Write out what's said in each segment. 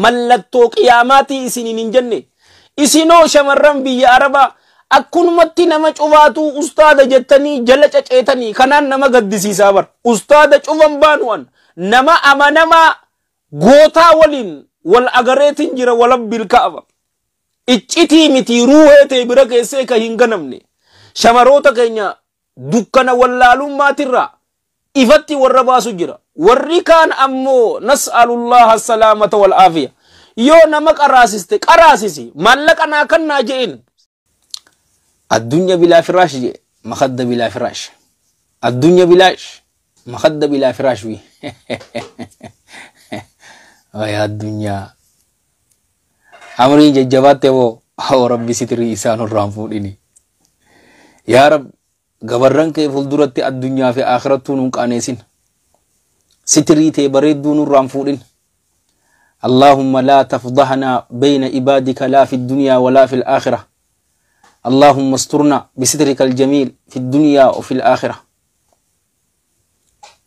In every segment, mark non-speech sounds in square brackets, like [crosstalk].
mallattoo qiyaamaatii isiniin hin jenne isinoo shamarran biyya arabaa akkunumatti nama cufaatu ustaada jettanii jala caceetanii kanaan nama gaddisiisaa bar ustaada cufan baanu'an nama amanamaa gootaa waliin wal agareetin jira walabbil ka'aba iccitii miti ruuhee ta'e bira keessee ka hin ganamne shamarroota keenya dukkana wallaalummaatiirraa إفتي ورّبا سجرا ورّكان أمو نسأل الله السلامة والآفية يو نمك أراسيستي أراسيسي مالك أنا كان ناجئين الدنيا بلا فراش جي مخد بلا فراش الدنيا بلاش مخد بلا فراش وي [laughs] ويا الدنيا أمري ججباتي وو أو ربي ستري إسان الرامفوليني يا رب gabarran kee fulduratti addunyaa fi akhirattuu nuun qaaneessin sitirii tee bareedduu nurraan اللهم لا تفضحنا بين عبادك لا في الدنيا ولا في الآخرة اللهم استرنا بسترك الجميل في الدنيا وفي الآخرة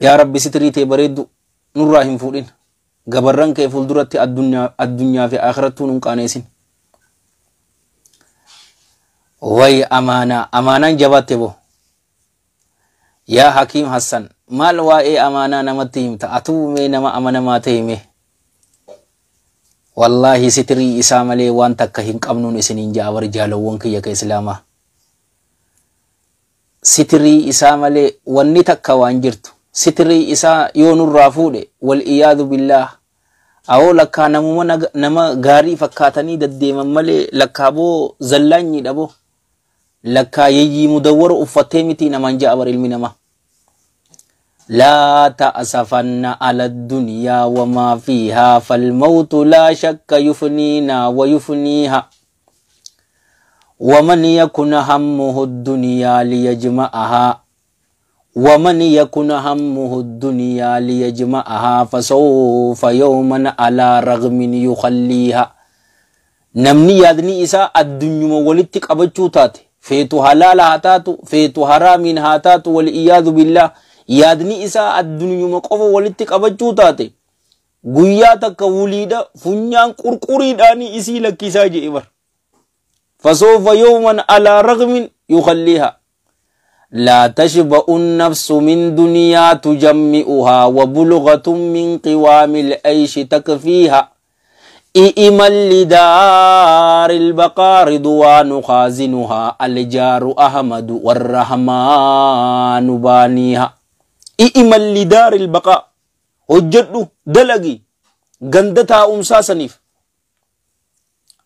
يا رب ستري تبريد نراهم فولين قبران كيف الدرت الدنيا, الدنيا في آخرة نقانيسين وي أمانا أمانا جبات بو yaa hakim hassan maal waa'ee amaanaa namatti himta atuu mee nama amanamaa ta'e mee wallaahi sitirii isaa malee waan takka hin qabnuun isiniin ja'a kiyya ka islaamaa sitirii isaa malee wanni takka waan jirtu sitirii isaa yoo nurraa fuudhe wal iyaadu billaah awoo lakkaa namuma nama gaarii fakkaatanii daddeeman malee lakkaaboo zallaanyiidha boo lakkaayyeyyii mudawwara uffattee miti namaan ja'a bar ilmi namaa. لا تأسفن على الدنيا وما فيها فالموت لا شك يفنينا ويفنيها ومن يكن همه الدنيا ليجمعها ومن يكن همه الدنيا ليجمعها فسوف يوما على رغم يخليها نمني يادني إسا الدنيا ولتك أبجوتات فيتو حلال هاتاتو فيتو حرام من هاتاتو والإياذ بالله يادني إسا الدنيا مقوف والتك أبجو تاتي قويا وليدا فنيان قرقوري داني إسي لك ساجي إبر فسوف يوما على رغم يخليها لا تشبأ النفس من دنيا تجمئها وبلغة من قوام الأيش تكفيها إئما لدار البقار دوان خازنها الجار أحمد والرحمن بانيها إئما لدار البقاء وجدوا دلقي غندتا أمسا سنيف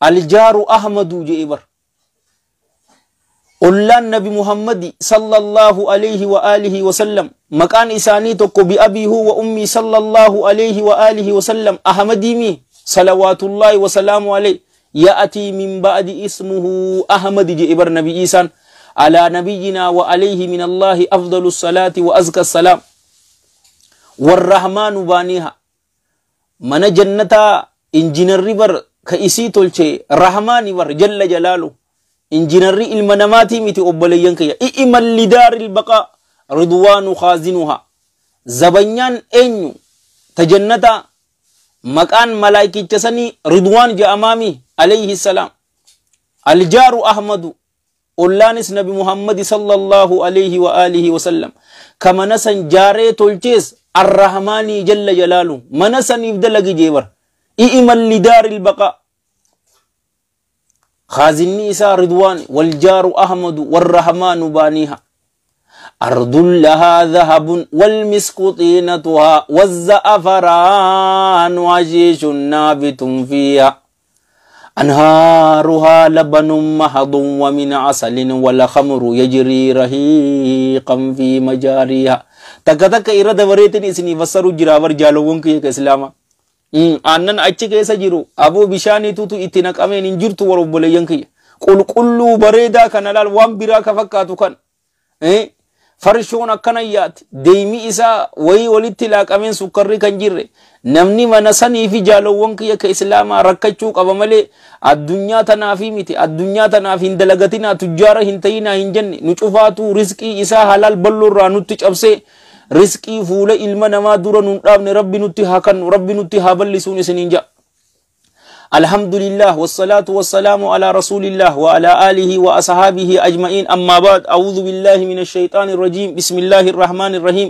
الجار أحمد جئبر ollaan nabi muhammadi sallallahu alayhi wa alihi wa sallam maqaan isaanii tokko bi abiihu wa ummii sallallahu alayhi wa alihi wa sallam ahmadimi صلوات الله وسلام عليه يأتي من بعد اسمه أحمد جئبر نبي إيسان على نبينا وعليه من الله أفضل الصلاة وأزكى السلام والرحمن بانيها من جنة إنجنر بر كإسي تلچه رحمن ور جل جلاله إنجنر علم المنماتي متي أبليين كيا إئما لدار البقاء رضوان خازنها زبنيان أنيو تجنة مكان ملائكي تسني رضوان جا امامي عليه السلام الجار احمد اولانس نبي محمد صلى الله عليه وآله وسلم كما نسن جاري تولجيس الرحماني جل جلاله منسن يبدلق جيبر ايمن لدار البقاء خازني إسا رضوان والجار أحمد والرحمن بانيها أرض لها ذهب والمسك طينتها والزعفران وعشيش نابت فيها أنهارها لبن مهض ومن عسل والخمر يجري رهيقا في مجاريها تكا تكا إرادة وريتن إسني فسروا جرابر جالوون كيك إسلاما aannan achi keessa أبو بشاني توتو إتناك أمين hin jirtu warobboleeyyan قل qulqulluu بريدا كان laal waan biraa ka fakkaatu farshoon akkana yaate deemi isaa wayii walitti laaqameen sukkarri kan jirre namni mana sanii fi jaalowwan kiyya ka islaamaa rakkachuu qaba malee addunyaa tanaafi miti addunyaa tanaaf hin dalagatinaa tujjaara hin ta'inaa hin jenne nu cufaatu riskii isaa halaal balloorraa nutti cabsee riskii fuula ilma namaa dura nun dhaabne rabbi nutti haa kannu rabbi nutti haa ballisuun isiniin ja'a. الحمد لله والصلاة والسلام على رسول الله وعلى آله وأصحابه أجمعين أما بعد أعوذ بالله من الشيطان الرجيم بسم الله الرحمن الرحيم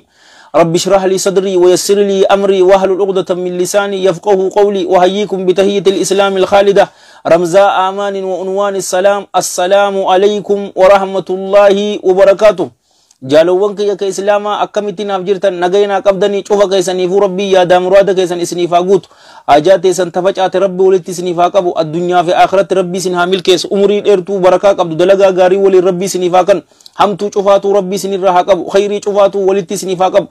رب اشرح لي صدري ويسر لي أمري وأهل عقدة من لساني يفقه قولي وهيكم بتهية الإسلام الخالدة رمزاء آمان وعنوان السلام السلام عليكم ورحمة الله وبركاته jaalowwan kiyya ka islaamaa akkamitti naaf jirtan nagayinaa qabdanii cufa keessaniifu rabbii yaadaa muraada keessan isiniifaa guutu hajaa teessan tafacaate rabbi walitti isiniifaa qabu addunyaa fi akhiratti rabbii isin haa milkeessu umurii dheertuu barakaa qabdu dalagaa gaarii waliin rabbii isiniifaa kan hamtuu cufaatuu rabbii isinirraa haa qabu khayrii cufaatuu walitti isiniif haa qabu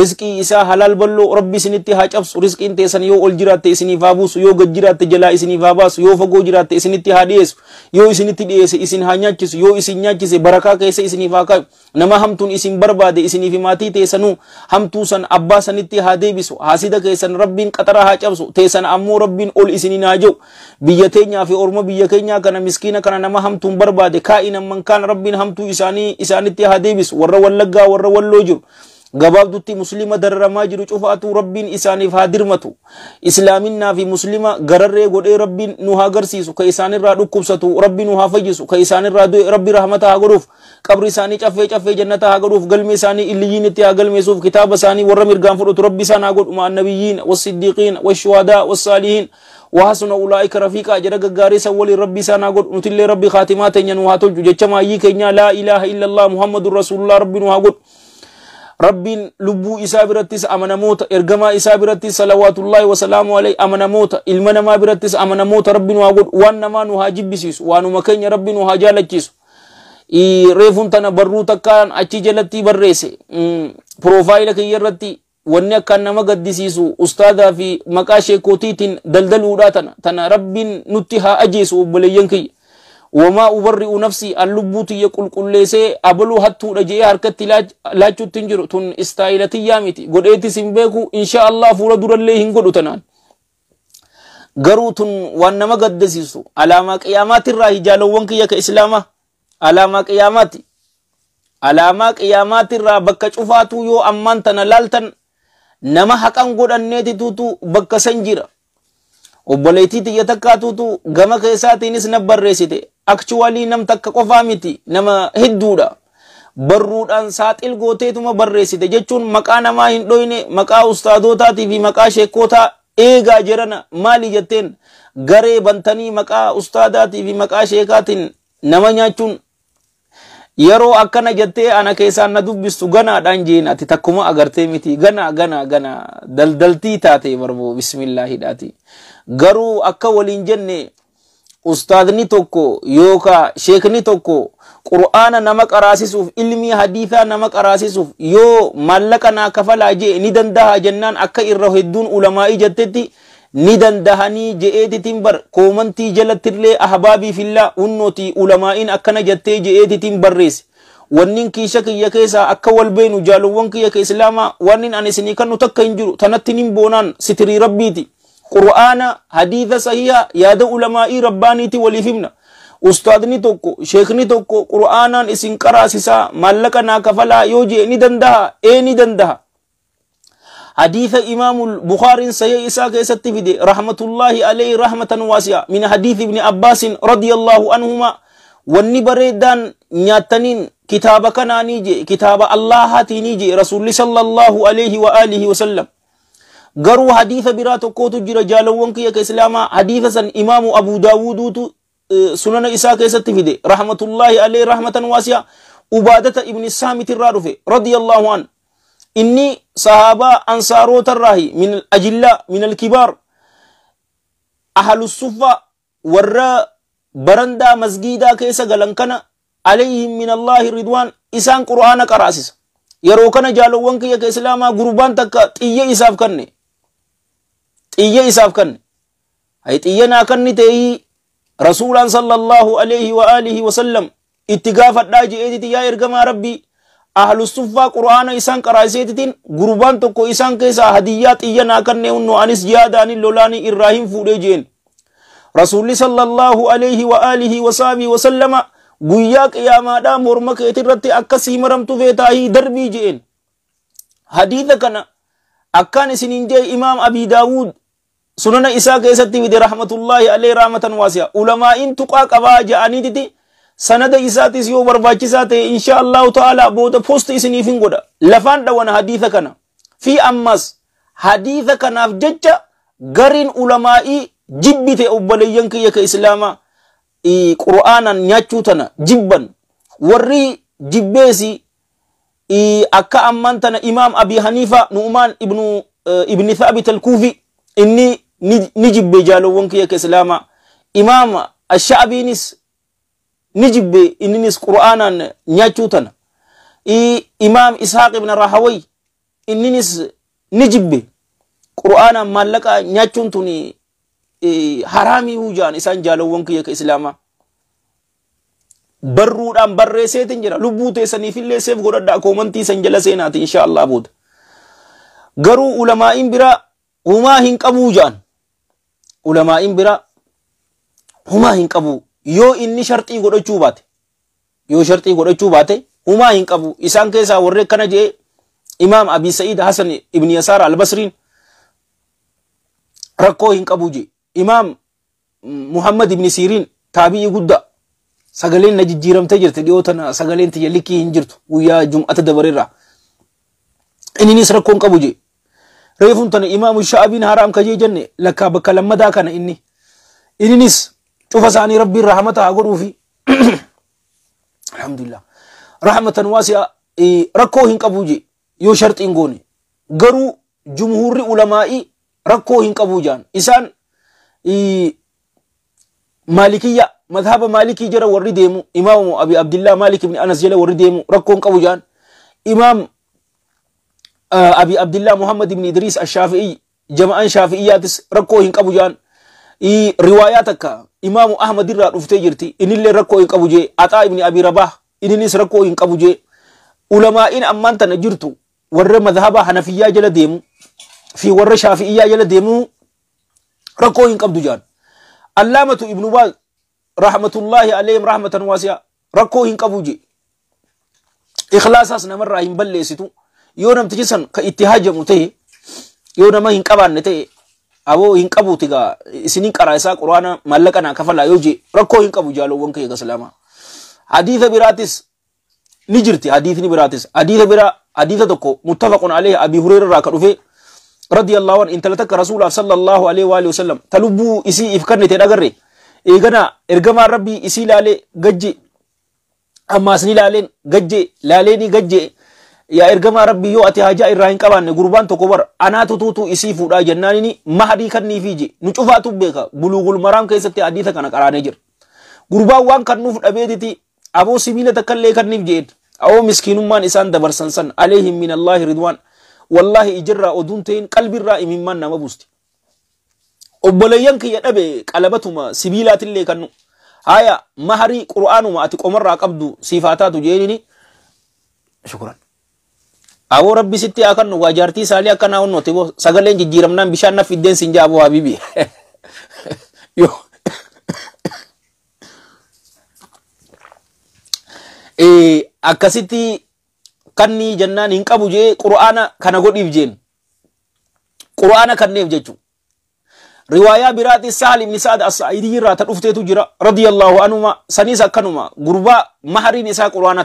rizqii isaa halaal balloo rabbii isinitti haa cabsu rizqiin teessan yoo ol jiraatte isiniif haa buusu yoo gad jiraatte jalaa isiniif haa baasu yoo fagoo jiraatte isinitti haa dhiyeessu yoo isinitti dhiyeesse isin haa nyaachisu yoo isin nyaachise barakaa keessa isiniif haa kaayu nama hamtuun isin barbaade isiniif maatii teessanuu hamtuu san abbaa sanitti haa deebisu haasida keessan rabbiin qaxaraa haa cabsu teessan ammoo rabbiin ol isiniin haa jiru biyya teenyaa fi orma biyya keenyaa kana miskiina kana nama hamtuun barbaade kaa'inan man kaan rabbiin hamtuu isaanii isaanitti haa warra wallaggaa warra walloo jiru gabaabdutti muslima dararamaa jiru cufaatu rabbiin isaaniif haa dirmatu islaaminaa fi muslima gararree godhee rabbiin nu haa garsiisu ka isaanirraa dhukkubsatu rabbi nu haa fayyisu ka isaanirraa du'e rabbi rahmata haa godhuuf qabri isaanii caffee caffee jannata haa godhuuf galme isaanii illiyiin itti haa galmeessuuf kitaaba isaanii warra mirgaan fudhatu rabbi isaan haa godhu maannabiyyiin wasiddiiqiin washuhadaa wasaalihiin وحسن أولئك رفيقا جرى غاري سول ربي سانا غد نتل ربي خاتمات ين وهاتل جچما يي كنيا لا اله الا الله محمد رسول الله ربي نوها غد ربي لبو إسا برتس أمنا موت إرجما إسا برتس صلوات الله وسلام عليه أمنا موت إلمنا ما برتس أمنا موت ربي نواجد وانا ما نهاجب بسيس وانا مكين ربي نهاجال جيس reefuun tana barruu takkaan achi jalatti barreesse piroofaayila kiyya irratti wanni akkaan nama gaddisiisu ustaadaa fi maqaa sheekootiitiin daldaluudhaa tana tana rabbiin nutti haa ajeessu obboleeyyan kiyya وما أبرئ نفسي اللبوت يقول كل سي أبلو هتو رجي حركت لا تنجر تن استايلتي يامتي قد ايتي سنبيكو إن شاء الله فورا دور اللي هنقل تنان غرو تن وانما قدسيسو علامة قيامات الراهي جالو وانك يك إسلاما علامة قيامات علامة قيامات الرا بكا شفاتو يو أمان تنلالتن نما حقا قد أنيتي توتو بكا سنجر obboleetii xiyya takkaatuutu gama keessaatiinis na barreessite akchuwalii nam takka qofaa miti nama hedduudha. Barruudhaan saaxil gooteetuma barreessite jechuun maqaa namaa hin dhoyne maqaa ustaadootaatii fi maqaa sheekkootaa eegaa jirana maali jetteen garee bantanii maqaa ustaadaatii fi maqaa sheekaatiin nama nyaachuun yeroo akkana jettee ana keessaan na dubbistu ganaadhaan jeen ati takkuma agartee miti gana gana gana daldaltii taatee barboo bismillaahidhaati garuu akka waliin jenne ustaadni tokko yookaa sheekni tokko qur'aana nama qaraasisuuf ilmii hadiisaa nama qaraasisuuf yoo maallaqa naa kafalaa jee ni dandaha jennaan akka irra hedduun ulamaa'ii jettetti ni dandahanii je'eetitiin bar koomantii jalattillee ahbaabii fillaa unnooti ulamaa'iin akkana jettee je'eetitiin barreesse. Wannin kiisha kiyya keessaa akka wal beenu jaalowwan kiyya ka islaamaa wannin ani isinii kannu takka hin jiru tanatti nin boonaan sitirii rabbiiti. قرآن حديث صحيح ياد علماء رباني ربانيتي وليفمنا ustaadni tokko sheekni tokko qura'aanaan اسن قرا سسا مالك نا كفلا يوجي ني دندا اي ني دندا حديث إمام البخاري سيئ إساك يستفدي رحمة الله عليه رحمة واسعة من حديث ابن عباس رضي الله عنهما والنبري بريدان نياتنين كتابك ناني جي كتاب الله هاتي جي رسول الله صلى الله عليه وآله وسلم garuu hadiisa biraa to jira jaalawwan kiyya ka islaamaa hadiisa san imaamu abu daawuduutu sunana isaa keessatti fide rahmatullahi alayhi rahmatan ubadata ibn ibni saamitirraa dhufe radiyallaahu an inni sahaba sahaabaa ansaarotarraahi min al-ajilla min alkibaar ahlusuffa warra barandaa masgiidaa keessa galan kana alayhim min allaahi ridwaan isaan qur'aana qaraasisa yeroo kana jaalowwan kiyya ka islaamaa gurbaan takka xiyya isaaf kanne xiyya isaaf kanne hay xiyya naa kanni ta'ii rasuulaan sallallahu alayhi wa alihi wasallam itti gaafadhaa je'eetiti yaa ergamaa rabbii ahlusuffaa qur'aana isaan qaraaseetitiin gurbaan tokko isaan keessaa hadiyyaa xiyya naa kanne hunno anis jihaadaanin lolaani irraa hin fuudhee je'en rasuulli sallallahu alayhi wa alihi wasaabii wasallama guyyaa qiyaamaadhaa morma keetirratti akkasii maramtu feetaahii darbii je'en hadiisa kana akkaan isiniin jee imaam abii daawud sunana isaa keessatti wide rahmatullahi alee raamatan waasiya ulamaa'iin tuqaa qabaa ja'aniititi sanada isaatis yoo barbaachisaa ta'e insha allahu ta'ala booda post isiniifin godha lafaan dhawana hadiisa kana fi ammas hadiisa kanaaf jecha gariin ulamaa'ii jibbite obboleeyyan kiyya ka islaamaa qura'aanan nyaachuu tana jibban warri jibbeesi akka amman tana imaam abi haniifa nu'umaan ibnu ibni thaabit al-kuufi inni ni jibbe jaalowwan kiyya ka islama imaam ashaabiinis ni inninis qur'aanaan nyaachuu tana imaam isaaq ibn rahaway inninis ni jibbe qur'aanaan maallaqa nyaachuun tun haraamii hujaan isaan jaalowwan kiyya ka islaamaa barruudhaan barreesseetin jira lubbuu teessaniifillee seef godhadha san jala seenaati Allah booda garuu in biraa humaa hin qabuu jaan ulamaa'iin bira humaa hin qabu yoo inni sharxii godhachuu baate yoo sharxii godhachuu baate humaa hin qabu isaan keessaa warree kana jee imaam abi sa'id hasan ibn yasaar albasriin rakkoo hin qabu jee imaam muhammad ibn siriin taabi'ii guddaa sagaleen na jijjiiramtee jirti dhiyoo tana sagaleen tiyya likkii hin jirtu guyyaa jum'ata dabareerraa inninis rakkoo hin qabu jee reefun tana imaamu sha'abiin haraam ka jee jenne lakkaa bakka lammadaa kana inni inninis cufa isaanii rabbiin rahamata haa godhuufi alhamdulillah rahmatan waasi'a rakkoo hin qabu je yoo sharxiin goone garuu jumhurri ulamaa'i rakkoo hin qabu jaan isaan maalikiyya madhaba maalikii jara warri deemu imaamu abi abdillah maalik ibn anas jala warri deemu rakkoo hin qabu jaan imaam آه، أبي عبد الله محمد بن إدريس الشافعي جماعة شافعيات ركوهن قبو جان إي رواياتك إمام أحمد الرا رفتي جرتي إن اللي ركوهن قبو جي عطاء بن أبي رباح إن نس ركوهن قبو جي علماء إن أمان تنجرتو ور مذهبا حنفية جل ديمو في ور شافعية جل ديمو ركوهن قبو جان علامة ابن باز رحمة الله عليهم رحمة واسعة ركوهن قبو جي إخلاصاس نمر راهم بلسيتو yoo namtichi san ka itti haajamu ta'e yoo nama hin qabaanne ta'e aboo hin qabuuti gaa isiniin qaraa isaa quraana maallaqa naa kafalaa yoo jee rakkoo hin qabu jaalowwan kee gaslaamaa. Hadiisa biraatis ni jirti hadiisni biraatis hadiisa biraa hadiisa tokko muttafaqun alayhi abi hureera irraa ka dhufe رضي الله عنه انت لتك رسول صلى الله عليه واله وسلم تلبو اسي افكني تدغري ايغنا ارغما ربي اسي لالي گجي اما اسني لالين گجي لاليني گجي yaa ergamaa rabbii yoo ati hajaa irraa hin qabaanne gurbaan tokko bara anaatu tuutuu isii fuudhaa jennaanini mahadii kanniifiiji nu cufaatu beeka buluugul maraam keessatti hadiisa kana qaraanee jira gurbaan waan kan nuuf dhabeetiti aboo sibiila takkallee kanniif jedhen awoo miskiinummaan isaan dabarsan san aleehim min allaahi ridwaan wallaahi ijirraa oduun ta'in qalbirraa imimmaan nama buusti obboleeyyan kiyya dhabe qalabatuma sibiilaatillee kannu haya maharii qur'aanuma ati qomarraa qabdu sifaataatu jeenini shukran Awoo rabbi sitti haa kannu waajaartii saalii akka naa hunnooti boo sagaleen jijjiiramnaan bishaan na fiddeen siin jaaboo habibi. Akkasitti kanni jennaan hin qabu jee qura'aana kana godhiif jeen. Qura'aana kanneef jechuun. Riwaayaa biraati Saal ibn Sa'ad as-Saa'idii irraa ta dhufteetu jira radiyallahu anhuma saniis akkanuma gurbaa mahariin isaa qura'aana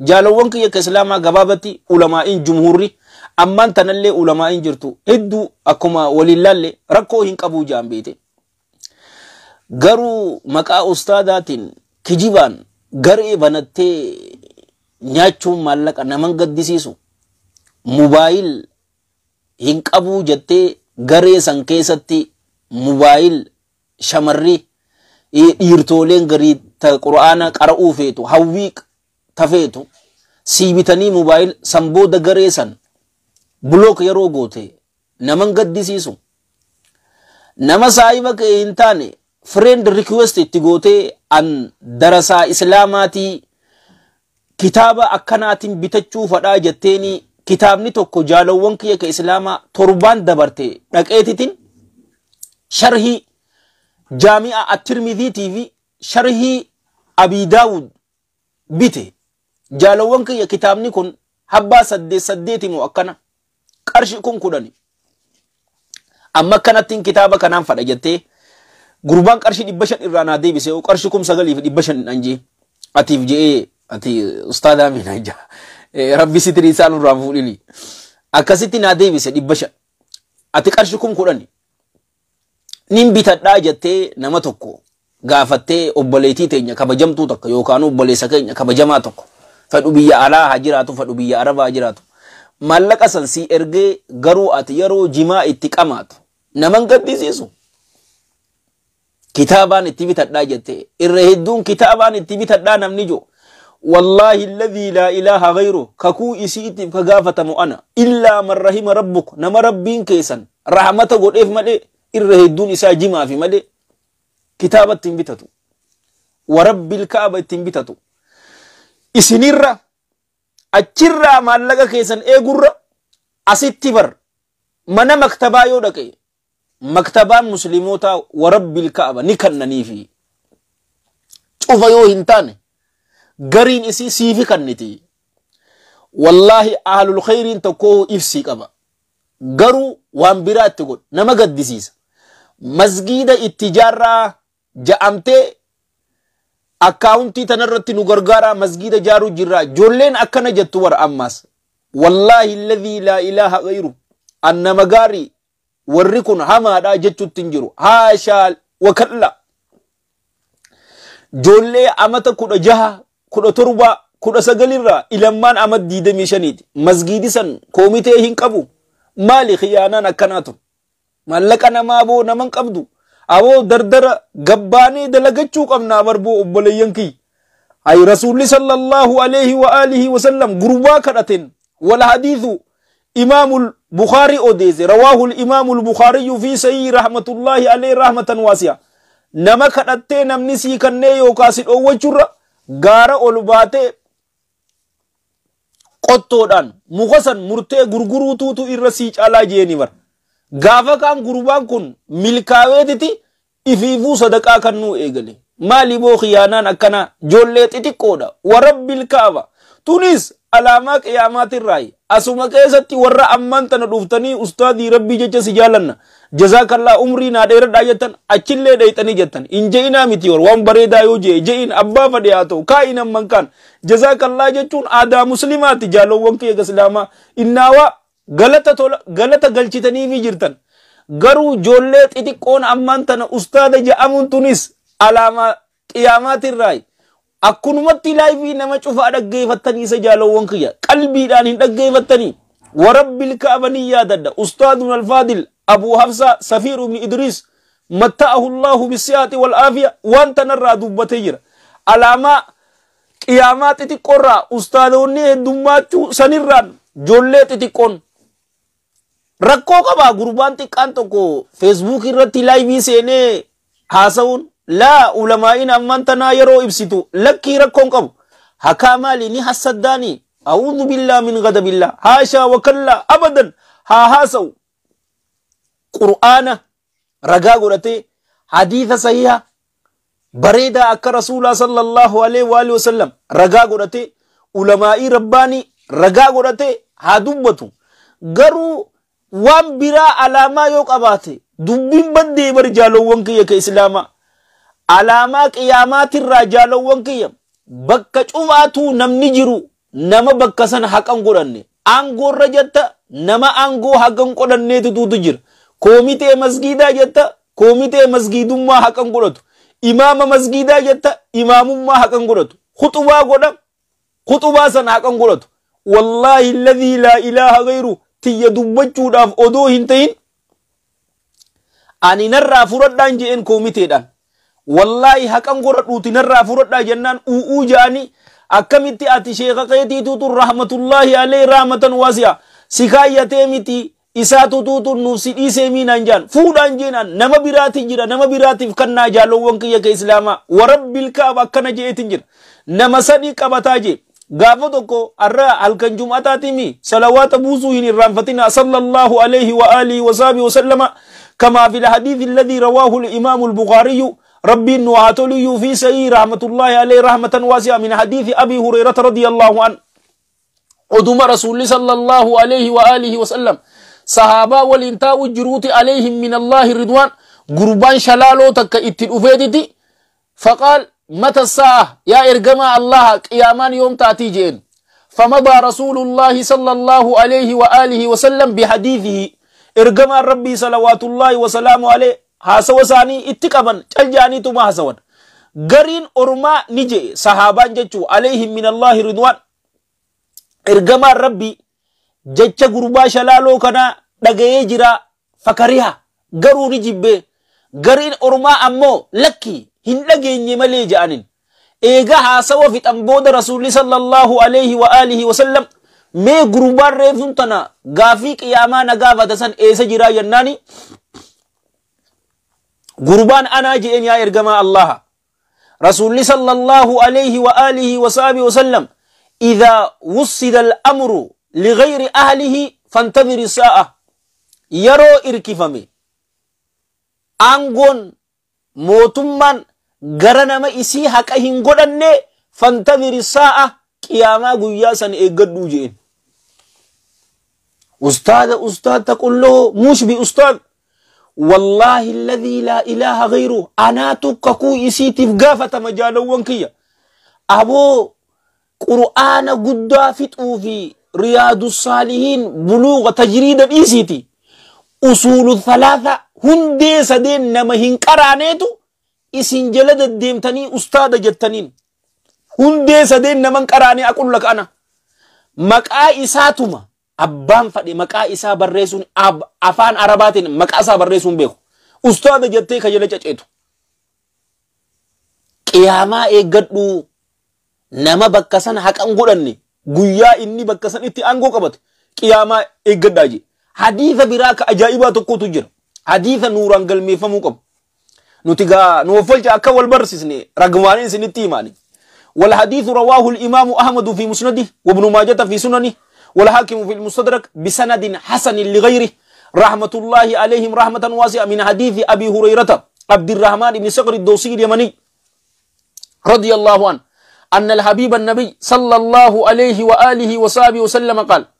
jaalowwan kiyya ka islaamaa gabaabatti ulamaa'iin jumhurri ammaan tanallee ulamaa'iin jirtu hedduu akkuma waliin laalle rakkoo hin qabuu Garuu maqaa ustaadaatiin kijibaan garee banattee nyaachuun maallaqa naman gaddisiisu mobaayil hin qabuu jettee garee san keessatti mobaayil shamarri dhiirtooleen garii qura'aana qara'uu feetu hawwii tafeetu sii bitanii mobaayil san booda garee san bulook yeroo goote naman gaddisiisu nama saahiba kee hin taane friend request itti gootee an darasaa islaamaatii kitaaba akkanaatiin bitachuu fadhaa jetteeni kitaabni tokko jaalawwan kiyya ka islaamaa torbaan dabarte daketitin sharhii jamia attirmidhiitii fi sharhii abii bite jaalawwan kiyya kitaabni kun habbaa saddeet saddeetimu akkana qarshi kun kudhani amma akkanattiin kitaaba kanaan fadha jettee gurbaan qarshii dhibba shan irraa naa deebise qarshi kum sagalii fi dhibba shan dhan jee atiif je'ee ati ustaadaa miina ija rabbi si tirii isaan irraa fuudhini akkasitti naa deebise dhibba shan ati qarshi kum kudhani nin bitadhaa jettee nama tokko gaafattee obboleetii teenya kabajamtuu tokko yookaan obboleessa keenya kabajamaa tokko fadhu biyya alaa haa jiraatu fadhu biyya arabaa haa jiraatu maallaqa san si ergee garuu ati yeroo jimaa itti qamaatu naman gaddisiisu kitaabaan itti bitadhaa jette irra hedduun kitaabaan itti bitadhaa namni jo والله الذي لا إله غيره ككو إسيتي كغافة أنا إلا من رحم ربك نما ربين كيسن رحمته قد إف ملي الرهدون إسا جمع في ملي كتابة تنبتتو ورب الكعبة تنبتتو isinirra achirraa maallaqa keessan eegurra asitti bar mana maktabaa yoo dhaqe maktabaan musliimotaa warabbil ka'aba ni kannaniifi cufa yoo hin taane gariin isii siifi kanniti wallaahi ahlul khayriin tokkoo ibsii qaba garuu waan biraa itti godhu nama gaddisiisa masgiida itti jaarraa ja'amtee akkaawuntii tanarratti nu gargaara masgida ijaaruu jirra ijoolleen akkana jettu war ammaas wallaahi alladhii laa ilaaha ghayru annama gaarii warri kun hamaadha jechuutti hin jiru haashaa wakalla ijoollee amata kudha jaha kudha torba kudha sagalirra ilammaan amat diidamii shaniiti masgidi san koomitee hin qabu maali khiyaanaan akkanaa mallaqa namaa boo naman qabdu awoo dardara gabbaanii dalagachuu qabnaa barbuu obboleeyyan kiyya ay rasuulli sallallahu alayhi wa alihi wasallam gurbaa kadhaten wal hadiithu imaamu bukaarii odeese rawaahu imaamu lbukaariyu fi sayii rahmatullaahi alayhi rahmatan waasiya nama kadhattee namni sii kannee yookaa si dhoowwachurra gaara ol baatee qottoodhaan mukasan murtee gurguruutuutu irra sii caalaa jeeni bar gaafa kaan gurbaan kun milkaaweetiti ifiifuu sadaqaa kan nuu eegale maalimoo khiyaanaan akkana joollee xixiqqoodha warra bilkaaba tunis alaamaa qiyyaamaatirraayi asuma keessatti warra ammaan tana dhuftanii ustaadii rabbii jecha si jaalanna jazaakallah umrii naa dheeradhaa jettan achillee dheeyxanii jettan hin je'inaa miti war waan bareedaa yoo je'e je'in abbaa fadhe haa ta'u kaa'in amman kaan jazaakallah jechuun aadaa muslimaatti jaalowwan kiyya islaamaa innaawaa galata galchitaniifi jirtan. garuu ijoollee xixiqqoon ammaan tana ustaada ja'amuun tunis alaamaa qiyyaamaatirraayi. Akkunumatti laayifii nama cufaa dhaggeeffattanii isa jaalawwan kiyya qalbiidhaan hin dhaggeeffattanii warabbil ka'abanii yaadadha. Ustaadun Alfaadil Abu Hafsaa Safiir Ibn Idriis matta'ahu Allahu bisi'aati wal aafiya waan tanarraa dubbatee jira. Alaamaa qiyaamaa xixiqqoorraa ustaadonni heddummaachuu sanirraan ijoollee xixiqqoon rakkoo qabaa gurbaan xiqqaan tokko feesbuuk irratti laayivii seenee haasa'uun laa ulamaa'iin ammaan tanaa yeroo ibsitu lakkii rakkoon qabu hakaa maali ni hassaddaani a'uudhu billaa min gadabillaa haashaa wakallaa abadan haa haasa'u qur'aana ragaa godhatee hadiisa sahiha bareedaa akka rasuulaa sallallahu alaihi waalihi wasallam ragaa godhatee ulamaa'ii rabbaanii ragaa godhatee haa dubbatu garuu waan biraa alaamaa yoo qabaate dubbiin bandee bar jaalowwan kiyya ka islaamaa alaamaa qiyaamaatirraa jaalowwan kiyya bakka cufaatuu namni jiru nama bakka sana haqan godhanne aangoorra jetta nama aangoo haqan qodhanneetu duutu jira koomitee masgiidaa jetta koomitee masgiidummaa haqan godhatu imaama masgiidaa jetta imaamummaa haqan godhatu خطبة قدام خطبة سنة قدرت والله الذي لا إله غيره tiyya dubbachuudhaaf odoo hin ta'in ani narraa fudhadhaan je'een koomiteedhaan wallaahi haqan godhadhuuti narraa fudhadhaa jennaan u'uu ja'anii akkamitti ati sheeka qeetiitutu rahmatullaahi alee rahmatan waasi'a si kaayyatee miti isaatu tuutun nuuf si dhiisee miinaan jaan fuudhaan jeenaan nama biraati jira nama biraatiif kannaa jaalowwan kiyya ke islaamaa warabbil kaaba akkana je'eetin jira nama sadii qabataa jee gaafa tokko arraa halkan jum'ataatimi salawaata buusuu hin irraanfatina sallallahu alayhi wa alihi wa sahbihi wasallama كما في الحديث الذي رواه الإمام البخاري ربي وهاتولي في سي رحمة الله عليه رحمة واسعة من حديث أبي هريرة رضي الله عنه ودم رسول صلى الله عليه وآله وسلم صحابة والإنتاء الجروت عليهم من الله رضوان قربان شلالو تك اتلوفيدتي فقال متى الساعة يا إرجما الله قيامان يوم تأتي جين فمضى رسول الله صلى الله عليه وآله وسلم بحديثه إرجما ربي صلوات الله وسلامه عليه هاسو ساني اتقبن تلجاني ها هسوان غرين أرما نجي صحابان جتشو عليهم من الله رضوان إرجما ربي جتش غربا شلالو كنا دقية جرا فكريها غرو نجيبه غرين أرما أمو لكي hin dhageenye malee ja'anin eega haasawa fixan booda rasuulli sallallahu alayhi wa alihi wasallam mee gurbaan reefun tana gaafii qiyaamaa na gaafata san eessa jira yennaani gurbaan anaa je'en yaa ergamaa allaha رسول صلى الله عليه وآله وصحبه وسلم إذا وصد الأمر لغير أهله فانتظر الساعة يرو إركفمي أنغون موتمان gara nama isii haqa hin ني fantadhiri sa'a قياما قياساً san eeggadhuu jeen. أستاذ أستاذ تقول له موش بي أستاذ والله الذي لا إله غيره أنا تككو إسي تفقافة مجالا وانكيا أبو قرآن قد فتو في رياض الصالحين بلوغ تجريد إسيتي أصول الثلاثة هندي سدين نمهن كرانيتو isin jala deddeemtanii ustaada jettaniin hundee sadeen naman qaraanii aqulla kana maqaa isaatuma abbaan fadhe maqaa isaa barreessuun afaan arabaatiin maqaa isaa barreessuun beeku ustaada jettee ka jala caceetu qiyaamaa eeggadhu nama bakka sana haqan godhanne guyyaa inni bakka san itti aangoo qabate qiyaamaa eeggadhaa jee hadiisa biraa ka ajaa'ibaa tokkotu jira hadiisa nuuraan galmeeffamuu qabu nuti نوفلجا كول برسسني akka wal barsiisne والحديث رواه الإمام أحمد في مسنده وابن ماجة في سننه والحاكم في المستدرك بسند حسن لغيره رحمة الله عليهم رحمة واسعة من حديث أبي هريرة عبد الرحمن بن صقر الدوسي اليمني رضي الله عنه أن الحبيب النبي صلى الله عليه وآله وصحبه وسلم قال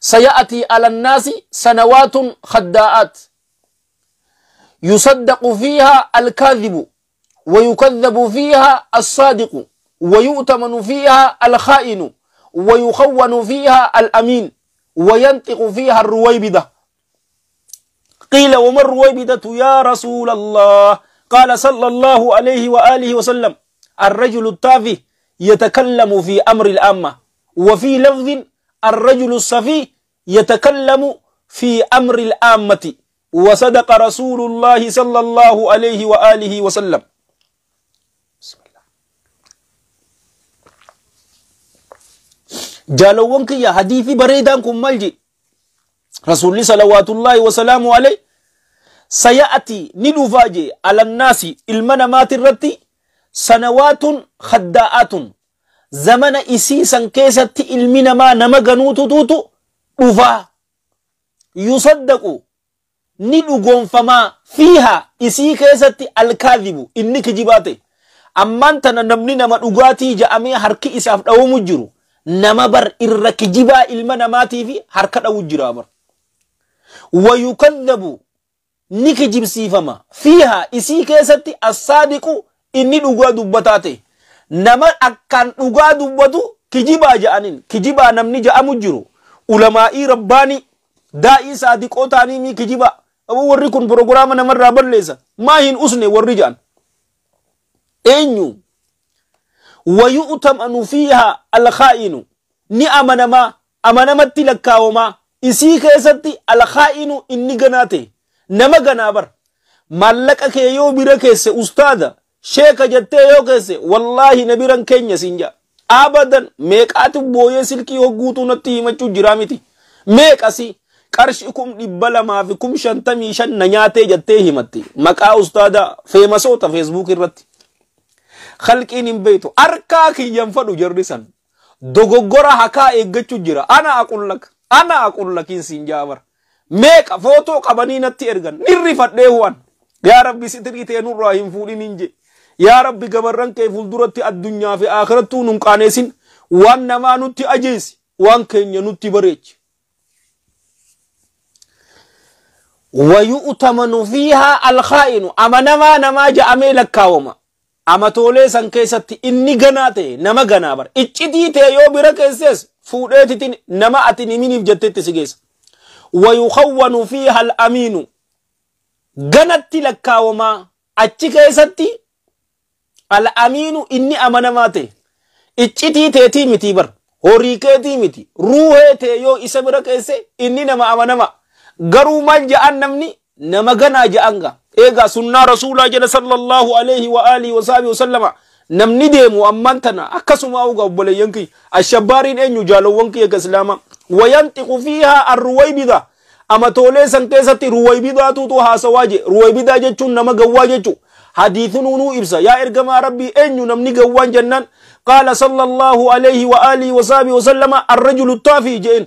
سيأتي على الناس سنوات خداءات يصدق فيها الكاذب ويكذب فيها الصادق ويؤتمن فيها الخائن ويخون فيها الأمين وينطق فيها الرويبدة قيل وما الرويبدة يا رسول الله قال صلى الله عليه وآله وسلم الرجل التافه يتكلم في أمر الأمة وفي لفظ الرجل الصفي يتكلم في أمر الأمة وصدق رسول الله صلى الله عليه وآله وسلم وانك يا حديثي بريدان كم ملجي رسول الله صلى الله وسلم عليه سيأتي ندفاجي على الناس المنامات الرتي سنوات خداءات زمن إسيسا كيسة المنما نمغنوت توتو دفا يصدقوا ni dhugoonfamaa fiiha isii keessatti alkaadhibu inni kijibaate ammaan namni nama dhugaatii ja'amee harki isaf dhawumu jiru nama bar irra kijibaa ilma namaatiifi harka dhawu jira bar wayukadhabu ni kijibsiifama fiiha isii keessatti assaadiqu inni dhugaa dubbataa nama akkaan dhugaa dubbatu kijibaa ja'aniin kijibaa namni ja'amu jiru ulamaa'ii rabbaanii daa'ii saadiqoo taanii Abuu warri kun prograama namarraa balleessa. Maa hin usne warri ja'an. Eenyu. ويؤتمن فيها الخائن ni amanama amanamatti lakkaawama isii keessatti alkhaa'inu inni ganaa ta'e nama ganaa bar maallaqa kee yoo bira keesse ustaada sheeka jettee yoo keesse wallaahi na biran keenya siin jaa abadan meeqaati booyee silkii hogguutuu natti himachuu jiraa miti meeqasi qarshii kum dhibba lamaa fi kum shantamii shan na nyaatee jettee himatti maqaa ustaada feemasoota feesbuuk irratti khalqiin hin beektu harkaa kiyyan fadhu jarri san dogoggora hakaa eeggachuu jira ana aqullak ana aqullakiin siin jaabar meeqa footoo qabanii natti ergan nirri fadhee hu'an yaa rabbi sitirritee nurraa hin fuudhiniin je yaa rabbi gabarran kee fuulduratti addunyaa fi aakirattuu nun qaaneessin waan namaa nutti ajeesi waan keenya nutti bareechi ويؤتمن فيها الخائن أما نما نما جاء ميلكاوما أما تولي سن كيست إني غناتي نما غنابر إجتي تيو برا كيسيس فودتي نما أتني مني بجتتي سيجيس ويخون فيها الأمين غنتي لكاوما أجي كيستي الأمين إني أما نماتي إجتي تيتي متي بر horii keetii miti ruuhee tee yoo isa bira keesse inni nama amanama garuu maal ja'an namni nama ganaa ja'anga eegaa sunnaa rasuulaa jedha sallallahu alaihi wa alihi wa sahbihi wasallama namni deemu ammaan tana akkasuma uga obboleeyyan kiyya ashabbaariin eenyu jaalowwan kiyya ka islaama wayanxiqu fiihaa arruwaybida amatoolee san keessatti ruwaybidaatutu haasawaa je ruwaybidaa jechuun nama gawwaa jechuu hadiisinunuu ibsa yaa ergamaa rabbii eenyu namni gawwaan jennaan qaala sallallahu alaihi wa alihi wa sahbihi wasallama arrajulu taafi je'en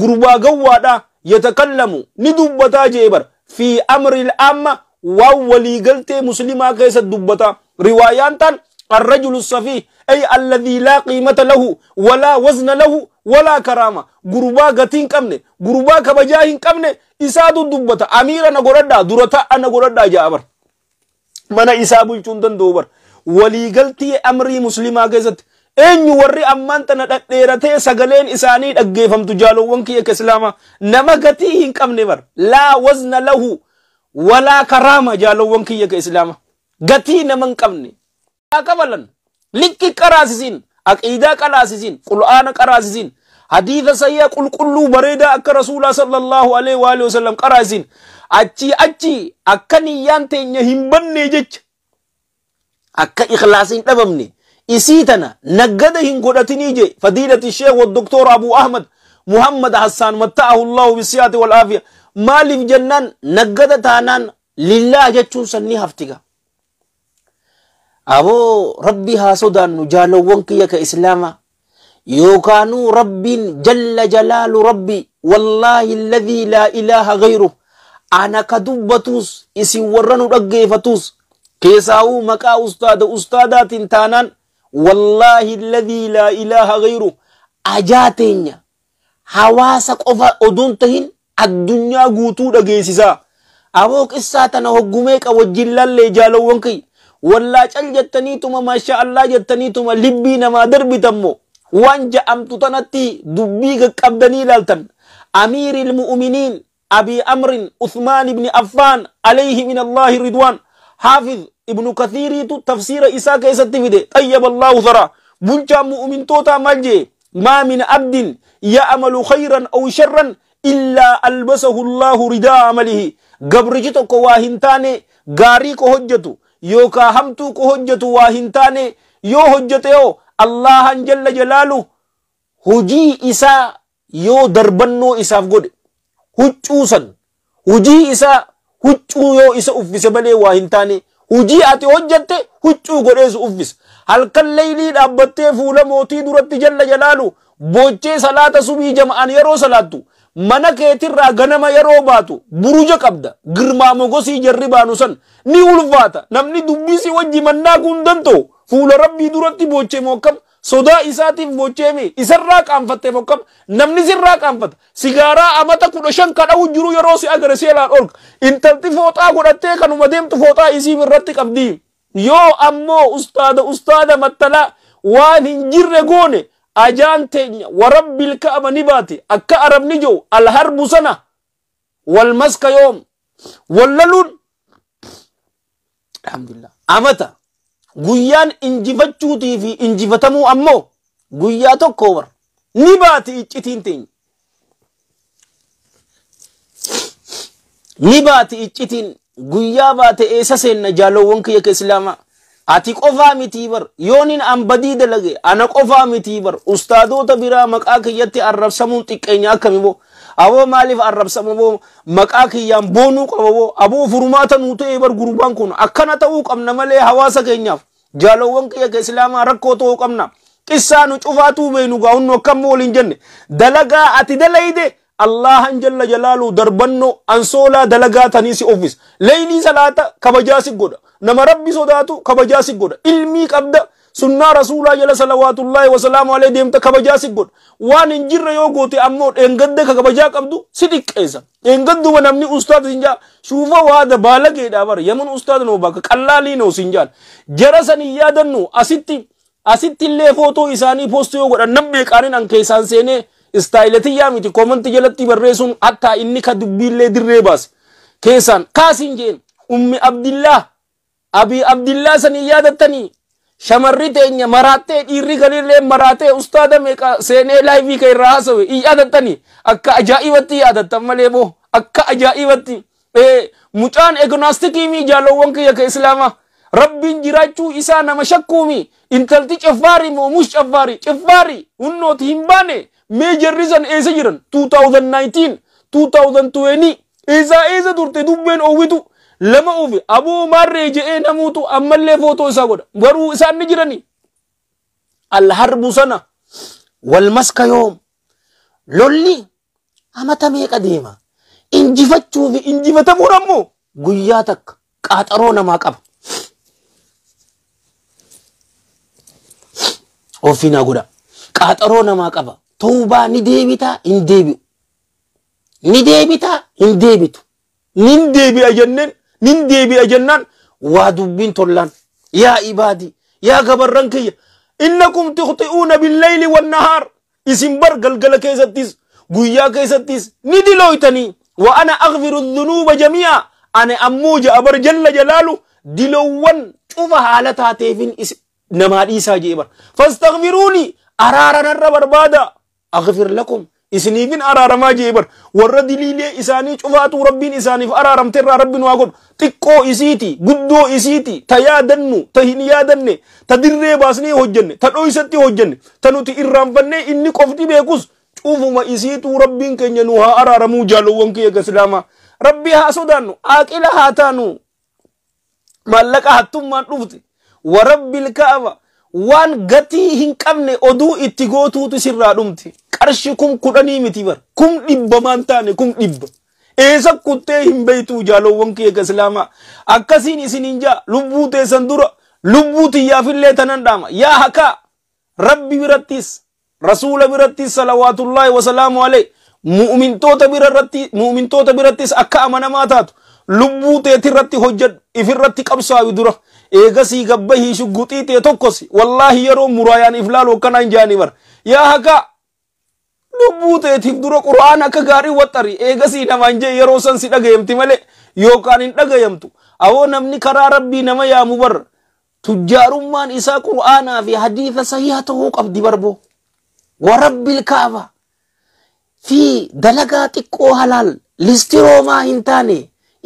gurbaa gawwaadha يتكلم ندبتا جيبر في أمر الأمة وولي قلت مسلما كيس الدبتا روايان تان الرجل الصفي أي الذي لا قيمة له ولا وزن له ولا كرامة غربا غتين كمني غربا كبجاهين كمني إساد الدبتا أمير أنا غردا درتا أنا غردا جابر من إسابل الجندن دوبر ولي قلت أمري مسلمة كيست eenyu warri ammaan tana dhadheeratee sagaleen isaanii dhaggeeffamtu jaalowwan kiyya islaama nama gatii hin qabne bar laa wazna lahu walaa karaama jaalowwan kiyya islaama gatii nama hin qabne qabalan likki qaraasisiin aqiidaa qalaasisiin qul'aana qaraasisiin hadiisa sayyaa qulqulluu bareedaa akka rasuulaa sallallahu alaihi waalihi wasallam qaraasiin achi achi akka niyyaan teenya hin banne jecha akka ikhlaasiin dhabamne إسيتنا نقده قدتني جي فضيلة الشيخ والدكتور أبو أحمد محمد حسان متعه الله بالصحة والعافية مالف جنان نقد تانان لله جتشون سني هفتيغا أبو ربي هاسودان جالو ونكيا كإسلاما يوكانو ربي جل جلال ربي والله الذي لا إله غيره أنا كدبتوس إسي ورنو رقيفتوس كيساو مكا أستاذ أستاذات تانان والله الذي لا إله غيره أجاتين حواسك أدنتهن الدنيا قوتودة جيسيسا أبوك إساتنا هقوميك وجلال اللي جالو ونكي والله جل جتنيتما ما شاء الله جتنيتما لبين ما دربتمو وانجا أمتتنتي دبيك قبدني لالتن أمير المؤمنين أبي أمر أثمان بن أفان عليه من الله رضوان حافظ ibnu kathiiriitu tafsiira isaa keessatti fide xayyaba allahu zara bulchaan mu'mintootaa maal jee maa min abdin ya'malu khayran aw sharran illaa albasahu allahu ridaa amalihi gabrichi tokko waa hin taane gaarii ko hojjetu yookaa hamtuu ko hojjetu waa hin taane yoo hojjeteo allahan jalla jalaalu hujii isaa yoo darbannoo isaaf godhe huccuusan hujii isaa huccuu yoo isa uffise malee waa hin taane Hujii ati hojjatte huccuu godhees uffisa. Halkan leylii dhaabbattee fuula mootii duratti jalla jalaalu boochee salaata subii jama'an yeroo salaattu mana keetirraa ganama yeroo baatu buruja qabda. Girmaa mogosii jarri baanu san ni ulfaata. Namni dubbisii wajji mannaa kundanto fuula rabbii duratti boochee mokkama. sodaa isaatiif bocheemi isarraa qaanfattee fokkam namni sirraa qaanfata sigaaraa amata kudha shan kadhawu jiru yeroo si agreseelaan orga intalti fooxaa godhattee kanuma deemtu fooxaa isiif irratti qabdi yoo ammoo ustaada ustaada mattalaa waan hin jirre goone ajaan teenya warabbil ka'aba ni baate akka arabni jou alharbu sana wal maska yoom wallaluun alhamdulillah amata guyyaan injifachuutii fi injifatamuu ammoo guyyaa tokko bar ni baati iccitiin Ni baati iccitiin guyyaa baate eessa seenna jaalowwan kiyya ka Ati qofaa mitii bar yoonin an badii dalage ana qofaa mitii bar ustadota biraa maqaa kiyyatti arrabsamuun xiqqeenya akkamii boo awoo maaliif arrabsamaboo maqaa kiyyaan boonuu qababoo aboo furmaatanuu ta'ee bar gurbaan kun akkana ta'uu qabna malee hawaasa keenyaaf jaalowwan kiyya ka islaamaa rakkoo ta'uu qabna qissaanu cufaatuu beenu gaa hunnu akkamma waliin jenne dalagaa ati dalayde Allahan jalla jalaalu darbanno ansoolaa dalagaa taniisi uffisa. Leynii salaata kabajaa si godha. Nama rabbi sodaatu kabajaa si godha. Ilmii qabda sunnaa rasuulaa jala salawaatullaahi wasalaamu alee deemta kabajaa si godha waan hin jirre yoo goote ammoo dheengadda ka kabajaa qabdu si xiqqeessa dheengadduma namni ustaad sin jaa shuufa waada baalageedhaa bara yamun ustaad noo baaka qallaalii noo sin jaal jara san hin yaadannu asitti asitti illee footoo isaanii poosti yoo godhan namni qaanin an keessaan seenee istaayilatiyyaa miti koomanti jalatti barreessuun hattaa inni ka dubbiillee dirree baase keessaan kaasiin jeen ummi abdillah abii abdillah san hin yaadattanii shamarri teenya marate iri kanillee marate ustada meka seenee laayivii kan irraa haasawe hin yaadattani akka ajaa'ibatti yaadattan malee boo akka ajaa'ibatti e, mucaan egnostikii ya mi jaalowwan ya ka islaama rabbiin jiraachuu isaa nama shakkuumi intalti caffaari moomush caffaari caffaari hunnooti hin baane mee jarri san eessa jiran 2019 2020 eza eza turte dubbeen oowwitu lama uufe abuu umaarree jee namutu ammallee footoo isaa godha garuu isaan ni jirani alharbu sana maska yoom lolli amata meeqa deema injifachuu fi injifatamuun ammoo guyyaa takka qaaxaroo namaa qaba. Ofiinaa godha qaaxaroo namaa qaba tuubaa ni deebitaa hin deebi'u ni deebitaa hin deebitu ni deebi'a نين دي بي جنان وادوبين تولان يا عبادي يا غبر رنكي انكم تخطئون بالليل والنهار اسم برغل غل كيزتيس غويا كيزتيس ندي لويتني وانا اغفر الذنوب جميعا انا اموج ابر جل جلاله دلوان طوفا حالاتاتي فين اس نمادي ساجي فاستغفروني ارارن الربر بادا اغفر لكم isiniifin araaramaa jee bar warra diliilee isaanii cufaatu rabbiin isaaniif araaramte irraa rabbiin waa godhu xiqqoo isiiti guddoo isiiti ta yaadannu ta hin yaadanne ta dirree baasnee hojjenne ta dhoysatti hojjenne ta nuti irraanfannee inni qofti beekus cufuma isiituu rabbiin keenya nu haa araaramuu jaalowwan kiyya gaslaamaa rabbii haa sodaannu aaqila haa taanu maallaqa hattummaan dhufte warabbil ka'aba waan gatii hin qabne oduu itti gootuutu sirraa dhumti. qarshi kum kudhanii miti bar kum dhibba maan taane kum dhibba eessa kuttee hin beeytu jaalowwan kiyya islaamaa akkasiin isiniin jaa lubbuu teessan dura lubbuu tiyyaafillee tanan dhaama yaa hakaa rabbi birattis rasuula birattis salawaatullaahi wasalaamu alee mu'mintoota birarratti mu'mintoota birattis akka amanamaa taatu lubbuu teetirratti hojjedhu ifirratti qabsaawi dura eegasii gabbahii shugguxii tee tokkos wallaahi yeroo muraayaan iflaalu akkanaa hin jaanii bara yaa hakaa lubbuu teetiif dura qura'aan akka gaarii waxxari eegasii namaan jee yeroo san si malee yookaan hin dhagayamtu awoo namni karaa rabbii nama yaamu barra tujjaarummaan isaa qura'aanaa fi hadiisa sahiha ta'uu qabdi barboo warabbil kaaba fi dalagaa xiqqoo halaal listiroomaa hin taane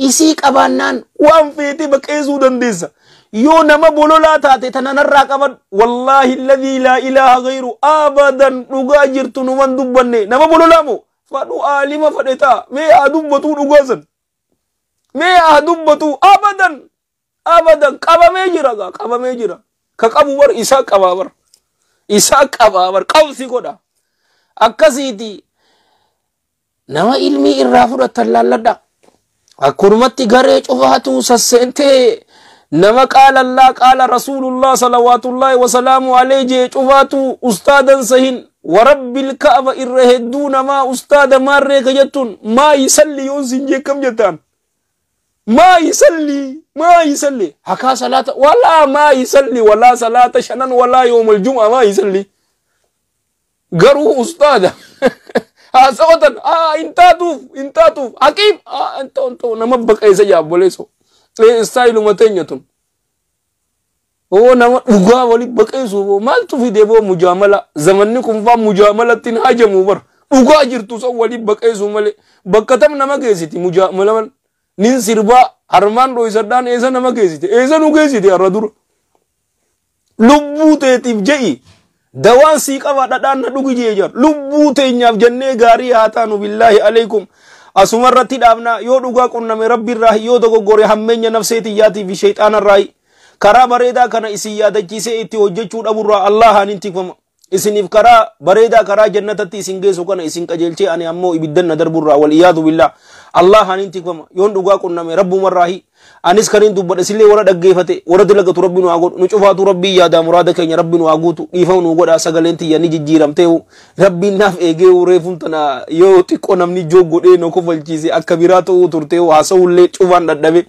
isii qabaannaan waan feete baqeessuu dandeessa. yoo nama bololaa taate tananarraa qaban wallaahi alladhii laa ilaaha gayru abadan dhugaa jirtu numan dubbanne nama bololaa moo fadhu aalima fadhetaa mee haa dubbatuu dhugaa san mee haa dubbatuu abadan abadan qabamee jira gaa qabamee jira ka qabu bar isaa qabaa bar isaa qabaa bar qabsi godha akkasiiti nama ilmii irraa fudhatan laalladha akkurumatti garee cufaatu sasseentee نما قال الله قال رسول الله صلوات الله وسلامه عليه جيتوفاتو استاذا سهين ورب الكعبه الرهدون ما استاذ ما ريكيتون ما يسلي يوزن جيكم جتان ما يسلي ما يسلي هكا صلاه ولا ما يسلي ولا صلاه شنن ولا يوم الجمعه ما يسلي غرو استاذ [laughs] ها آه، صوتا اه انتاتوف انتاتوف حكيم اه انتو انتو نما بقى يسجع بوليسو Xiqqee isaa ilmata tun Oo nama dhugaa wali baqeessuuf maaltu fidee boo mujaamala zamanni kun faa mujaamalatti hajamu bar dhugaa jirtu san wali baqeessuu malee bakka tam nama geessiti mujaamalaman nin sirbaa harmaan dho'isadhaan eessa nama geessite eessa nu geessite har'a dura lubbuu teetiif je'i dawaan sii qaba dhadhaan na dhugi jee jar lubbuu teenyaaf jennee gaarii haa taanu billaahi alaikum asuma irratti dhaabna yoo dhugaa qunname rabbiirraa yoo dogoggore hammeenya nafseetiyyaatiif sheexaanarraayi karaa bareedaa kana isin yaadachiisee itti hojjechuu dhaburraa allah haan intifama isiniif karaa bareedaa karaa jannatatti isin geessu kana isin qajeelchee ani ammoo ibiddan na darburraa wal iyaadu billah الله هانين تكفما يون دوغا كنا مي رب مراهي أنس كنين دوبر سلي ورا دقيفته ورا دلقة ربي نواغو نشوفاتو ربي يا دا مرادك يا ربي نواغوتو إيفا نوغو دا سغلين تي يعني جيرام تيو ربي ناف إيجي وريفون تنا يو تكو نمني جوغو دي نوكو فالجيزي أكبراتو ترتيو هاسو اللي شوفان دبي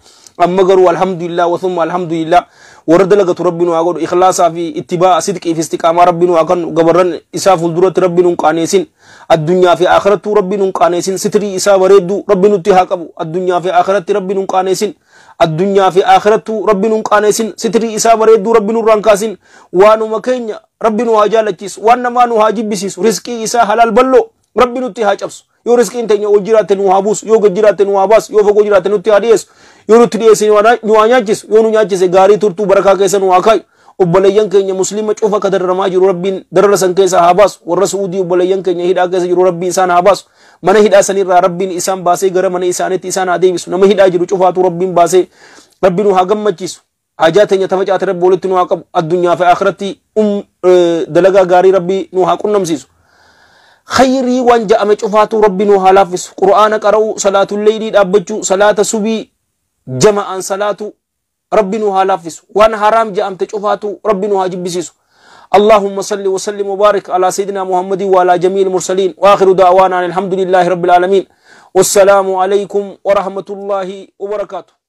أما غرو الحمد لله وثم الحمد لله warra dalagatu rabbiin waa godhu ikhlaasaa fi ittibaa sidqii fi istiqaamaa rabbiin waa kan gabarran isaa fuulduratti rabbiin hun qaaneessin addunyaa fi akhirattuu rabbiin hun qaaneessin sitrii isaa bareedduu rabbiin nutti haa qabu addunyaa fi akhiratti rabbiin hun qaaneessin addunyaa fi akhirattuu rabbiin hun qaaneessin sitrii isaa bareedduu rabbiin hun rankaasin waanuma keenya rabbiin nu haa jaallachiisu waan namaa nu haa jibbisiisu riskii isaa halaal balloo rabbiin nutti haa cabsu yoo riskiin teenya wal jiraatte nu haabuus yoo gad jiraatte nu haabaas yoo fagoo jiraatte nutti haa dhiyeessu yoo nutti dhiyeesse nu haa nyaachisu yoo nu nyaachise gaarii turtuu barakaa keessa nu haa kaayu obboleeyyan keenya muslima cufa ka darramaa jiru rabbiin darra san keessa haa baasu warra suudii obboleeyyan keenya hidhaa keessa jiru rabbiin isaan haa baasu mana hidhaa sanirraa rabbiin isaan baasee gara mana isaaniitti isaan haa deebisu nama hidhaa jiru cufaatu rabbiin baasee rabbi nu haa gammachiisu hajaa teenya tafacaate rabbi walitti nu haa qabu addunyaa fi akhiratti dalagaa gaarii rabbii nu haa qunnamsiisu خيري وانجا أمي شفاتو ربي نوها لافس قرآن قرأو صلاة الليل أبجو صلاة سبي جمع ان صلاة ربي نوها لافس وان حرام جا أمت شفاتو ربي نوها جبسيسو اللهم صل وسلم وبارك على سيدنا محمد وعلى جميع المرسلين وآخر دعوانا الحمد لله رب العالمين والسلام عليكم ورحمة الله وبركاته